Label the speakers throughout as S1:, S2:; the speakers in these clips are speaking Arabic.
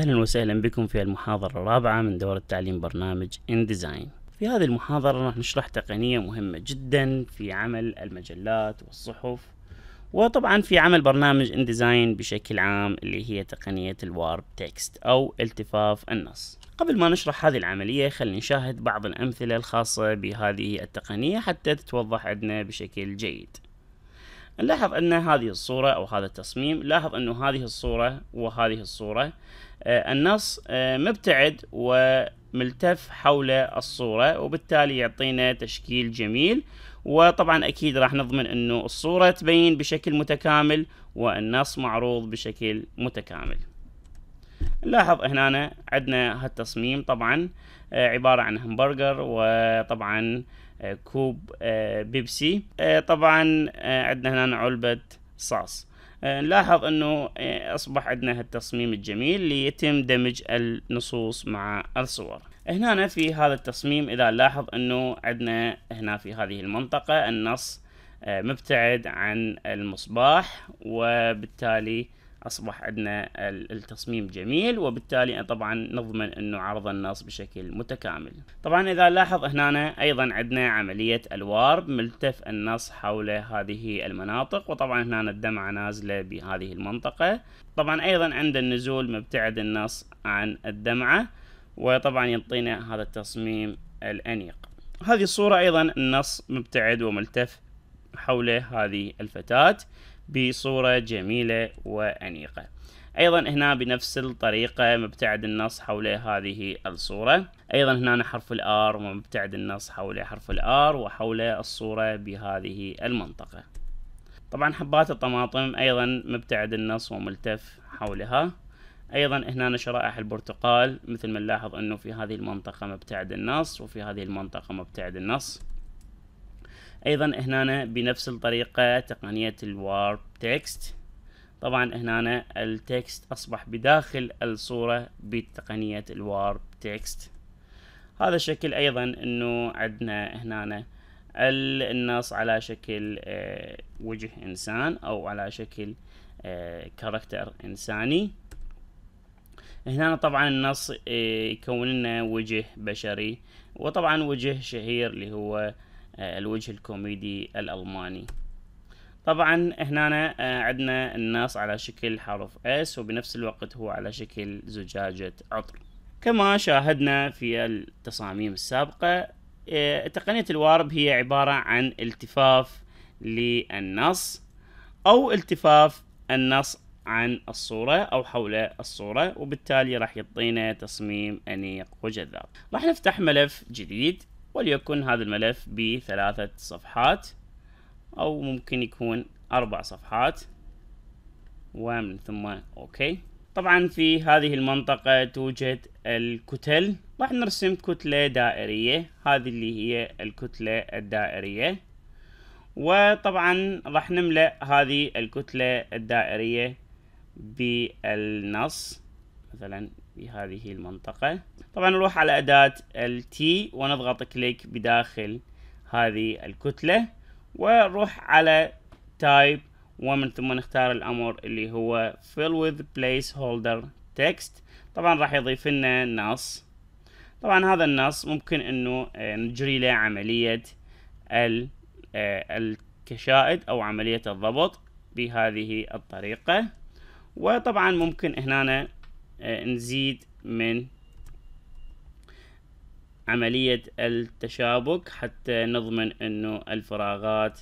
S1: أهلا وسهلا بكم في المحاضرة الرابعة من دورة تعليم برنامج InDesign في هذه المحاضرة راح نشرح تقنية مهمة جدا في عمل المجلات والصحف وطبعا في عمل برنامج InDesign بشكل عام اللي هي تقنية الوارب تكست أو التفاف النص قبل ما نشرح هذه العملية خلينا نشاهد بعض الأمثلة الخاصة بهذه التقنية حتى تتوضح عندنا بشكل جيد نلاحظ أن هذه الصورة أو هذا التصميم لاحظ أنه هذه الصورة وهذه الصورة آه، النص آه، مبتعد وملتف حول الصورة وبالتالي يعطينا تشكيل جميل وطبعا أكيد راح نضمن أنه الصورة تبين بشكل متكامل والنص معروض بشكل متكامل نلاحظ هنا عندنا هالتصميم طبعا آه، عبارة عن همبرجر وطبعا آه، كوب آه، بيبسي آه، طبعا عندنا هنا علبة صاص نلاحظ انه اصبح عندنا هالتصميم الجميل ليتم دمج النصوص مع الصور هنا في هذا التصميم اذا نلاحظ انه عندنا هنا في هذه المنطقة النص مبتعد عن المصباح وبالتالي اصبح عندنا التصميم جميل وبالتالي طبعا نضمن انه عرض النص بشكل متكامل طبعا اذا نلاحظ هنا ايضا عندنا عملية الوارب ملتف النص حول هذه المناطق وطبعا هنا الدمعة نازلة بهذه المنطقة طبعا ايضا عند النزول مبتعد النص عن الدمعة وطبعا يعطينا هذا التصميم الانيق هذه الصورة ايضا النص مبتعد وملتف حول هذه الفتاة بصورة جميلة وأنيقة أيضا هنا بنفس الطريقة مبتعد النص حول هذه الصورة أيضا هنا حرف الآر ومبتعد النص حول حرف الآر وحول الصورة بهذه المنطقة طبعا حبات الطماطم أيضا مبتعد النص وملتف حولها ايضا هنا شرائح البرتقال مثل ما نلاحظ انه في هذه المنطقه مبتعد النص وفي هذه المنطقه مبتعد النص ايضا هنا بنفس الطريقة تقنية الوارب تكست طبعا هنا التكست اصبح بداخل الصورة بتقنية الوارب تكست هذا الشكل ايضا انه عندنا هنا النص على شكل آه، وجه انسان او على شكل كاركتر آه، انساني هنا طبعا النص آه، يكون لنا وجه بشري وطبعا وجه شهير اللي هو آه، الوجه الكوميدي الألماني طبعا هنا آه، عندنا النص على شكل حرف S وبنفس الوقت هو على شكل زجاجة عطر كما شاهدنا في التصاميم السابقة آه، تقنية الوارب هي عبارة عن التفاف للنص أو التفاف النص عن الصورة أو حول الصورة وبالتالي راح يعطينا تصميم أنيق وجذاب راح نفتح ملف جديد وليكن هذا الملف بثلاثة صفحات أو ممكن يكون أربع صفحات ومن ثم أوكي طبعا في هذه المنطقة توجد الكتل راح نرسم كتلة دائرية هذه اللي هي الكتلة الدائرية وطبعا راح نملأ هذه الكتلة الدائرية بالنص مثلا بهذه المنطقة طبعا نروح على أداة T ونضغط كليك بداخل هذه الكتلة ونروح على تايب ومن ثم نختار الأمر اللي هو fill with placeholder text طبعا راح يضيف لنا نص طبعا هذا النص ممكن انه آه، نجري له عملية آه، الكشائد او عملية الضبط بهذه الطريقة وطبعا ممكن هنا آه، نزيد من عملية التشابك حتى نضمن انه الفراغات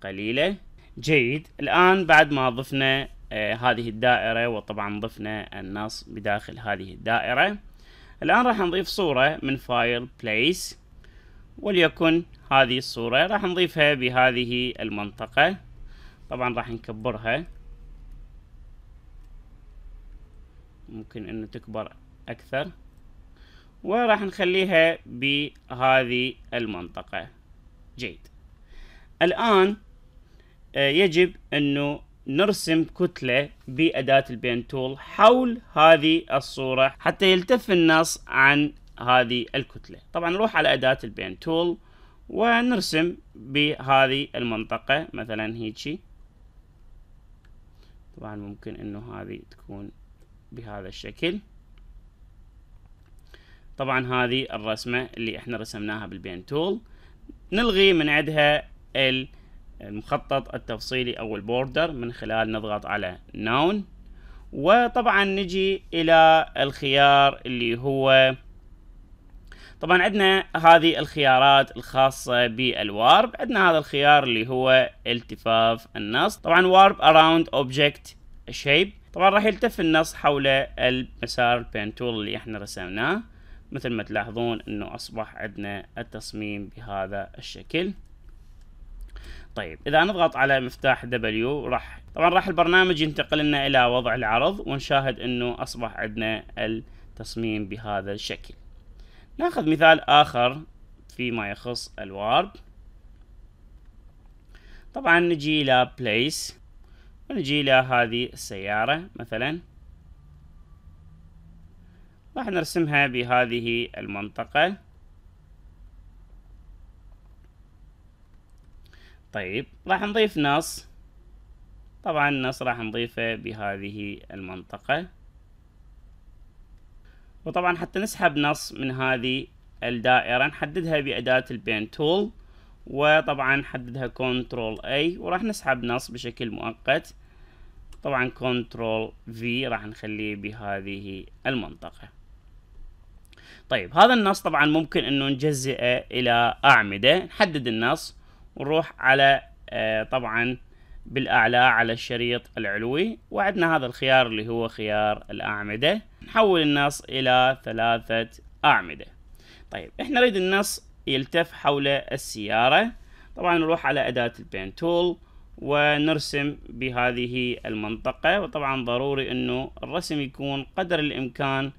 S1: قليلة جيد الان بعد ما ضفنا آه، هذه الدائرة وطبعا ضفنا النص بداخل هذه الدائرة الان راح نضيف صورة من فايل بليس وليكن هذه الصورة راح نضيفها بهذه المنطقة طبعا راح نكبرها ممكن انه تكبر اكثر وراح نخليها بهذه المنطقة جيد الآن آه، يجب أنه نرسم كتلة بأداة البين تول حول هذه الصورة حتى يلتف النص عن هذه الكتلة طبعا نروح على أداة البين تول ونرسم بهذه المنطقة مثلا هيجي طبعا ممكن أنه هذه تكون بهذا الشكل طبعا هذه الرسمة اللي احنا رسمناها بالبين تول نلغي من عندها المخطط التفصيلي او البوردر من خلال نضغط على نون وطبعا نجي الى الخيار اللي هو طبعا عندنا هذه الخيارات الخاصة بالوارب عندنا هذا الخيار اللي هو التفاف النص طبعا وارب اراوند اوبجكت شيب طبعا راح يلتف النص حول المسار البينتول اللي احنا رسمناه مثل ما تلاحظون انه اصبح عندنا التصميم بهذا الشكل طيب اذا نضغط على مفتاح W راح طبعا راح البرنامج ينتقل لنا الى وضع العرض ونشاهد انه اصبح عندنا التصميم بهذا الشكل ناخذ مثال اخر فيما يخص الوارب طبعا نجي الى place ونجي إلى هذه السيارة مثلا راح نرسمها بهذه المنطقة طيب راح نضيف نص طبعا النص راح نضيفه بهذه المنطقة وطبعا حتى نسحب نص من هذه الدائرة نحددها بأداة البين تول وطبعا نحددها كنترول اي وراح نسحب نص بشكل مؤقت طبعا كنترول في راح نخليه بهذه المنطقة طيب هذا النص طبعا ممكن انه نجزئه الى اعمدة نحدد النص ونروح على آه، طبعا بالاعلى على الشريط العلوي وعدنا هذا الخيار اللي هو خيار الاعمدة نحول النص الى ثلاثة اعمدة طيب احنا نريد النص يلتف حول السيارة طبعا نروح على اداة البين تول ونرسم بهذه المنطقة وطبعا ضروري انه الرسم يكون قدر الامكان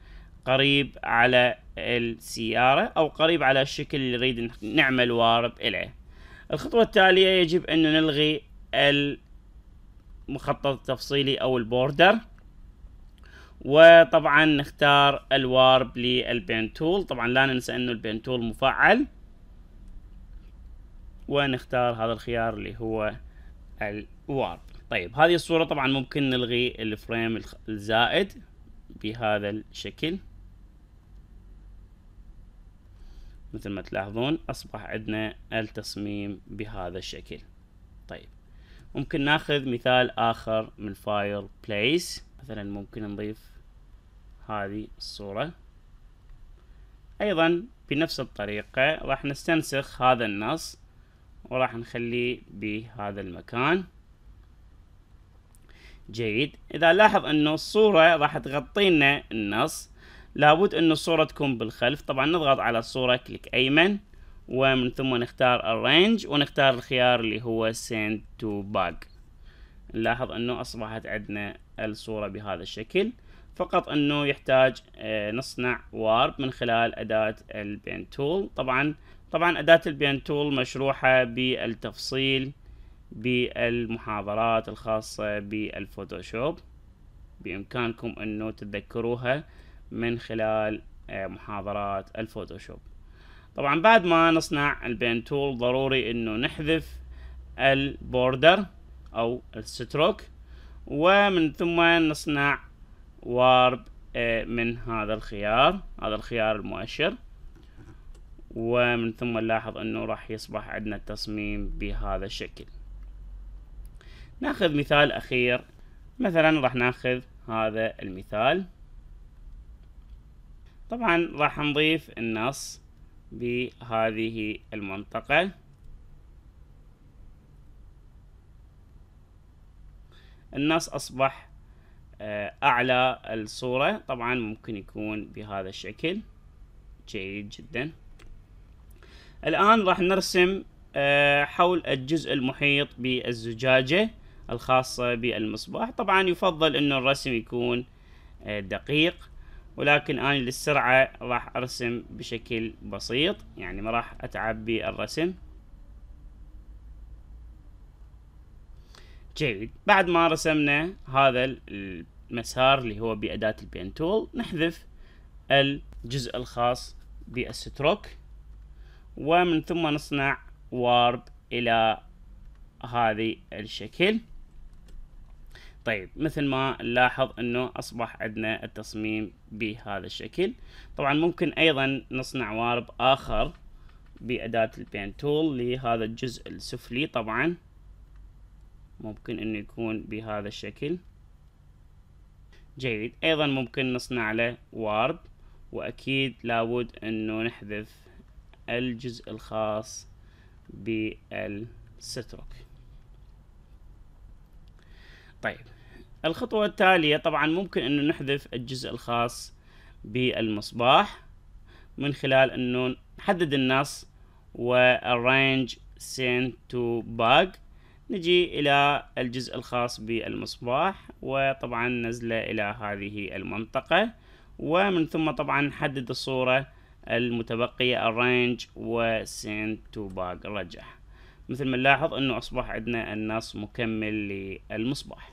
S1: قريب على السيارة او قريب على الشكل اللي نريد نعمل وارب اليه الخطوة التالية يجب انه نلغي المخطط التفصيلي او البوردر وطبعا نختار الوارب للبين تول طبعا لا ننسى انه البين تول مفعل ونختار هذا الخيار اللي هو الوارب طيب هذه الصورة طبعا ممكن نلغي الفريم الزائد بهذا الشكل مثل ما تلاحظون أصبح عندنا التصميم بهذا الشكل طيب ممكن ناخذ مثال آخر من فاير بليس مثلا ممكن نضيف هذه الصورة أيضا بنفس الطريقة راح نستنسخ هذا النص وراح نخليه بهذا المكان جيد اذا لاحظ انه الصورة راح تغطينا النص لابد انه الصورة تكون بالخلف طبعا نضغط على الصورة كليك ايمن ومن ثم نختار الرينج ونختار الخيار اللي هو send to باك نلاحظ انه اصبحت عندنا الصورة بهذا الشكل فقط انه يحتاج آه، نصنع وارب من خلال اداة البين تول طبعا طبعا أداة البيان تول مشروحة بالتفصيل بالمحاضرات الخاصة بالفوتوشوب بإمكانكم أنه تتذكروها من خلال آه، محاضرات الفوتوشوب طبعا بعد ما نصنع البين تول ضروري انه نحذف البوردر او الستروك ومن ثم نصنع وارب آه، من هذا الخيار هذا الخيار المؤشر ومن ثم نلاحظ انه راح يصبح عندنا التصميم بهذا الشكل ناخذ مثال اخير مثلا راح ناخذ هذا المثال طبعا راح نضيف النص بهذه المنطقة النص أصبح آه، أعلى الصورة طبعا ممكن يكون بهذا الشكل جيد جدا الآن راح نرسم آه، حول الجزء المحيط بالزجاجة الخاصة بالمصباح طبعا يفضل أنه الرسم يكون آه، دقيق ولكن أنا للسرعة راح أرسم بشكل بسيط يعني ما راح أتعب بالرسم جيد بعد ما رسمنا هذا المسار اللي هو بأداة البينتول نحذف الجزء الخاص بالستروك ومن ثم نصنع وارب إلى هذه الشكل طيب مثل ما نلاحظ انه اصبح عندنا التصميم بهذا الشكل طبعا ممكن ايضا نصنع وارب اخر باداة البين تول لهذا الجزء السفلي طبعا ممكن انه يكون بهذا الشكل جيد ايضا ممكن نصنع له وارب واكيد لابد انه نحذف الجزء الخاص بالستروك طيب الخطوة التالية طبعا ممكن انه نحذف الجزء الخاص بالمصباح من خلال انه نحدد النص والرينج send to bug نجي إلى الجزء الخاص بالمصباح وطبعا نزله إلى هذه المنطقة ومن ثم طبعا نحدد الصورة المتبقية arrange وسين to back رجح مثل ما نلاحظ انه اصبح عندنا النص مكمل للمصباح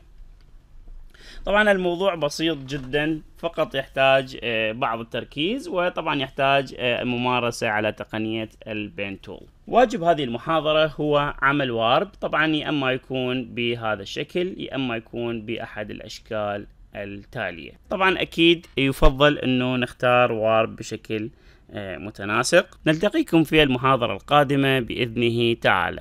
S1: طبعا الموضوع بسيط جدا فقط يحتاج آه، بعض التركيز وطبعا يحتاج آه، ممارسة على تقنية البين تول واجب هذه المحاضرة هو عمل وارب طبعا يا أما يكون بهذا الشكل يا أما يكون بأحد الأشكال التالية طبعا أكيد يفضل أنه نختار وارب بشكل آه، متناسق نلتقيكم في المحاضرة القادمة بإذنه تعالى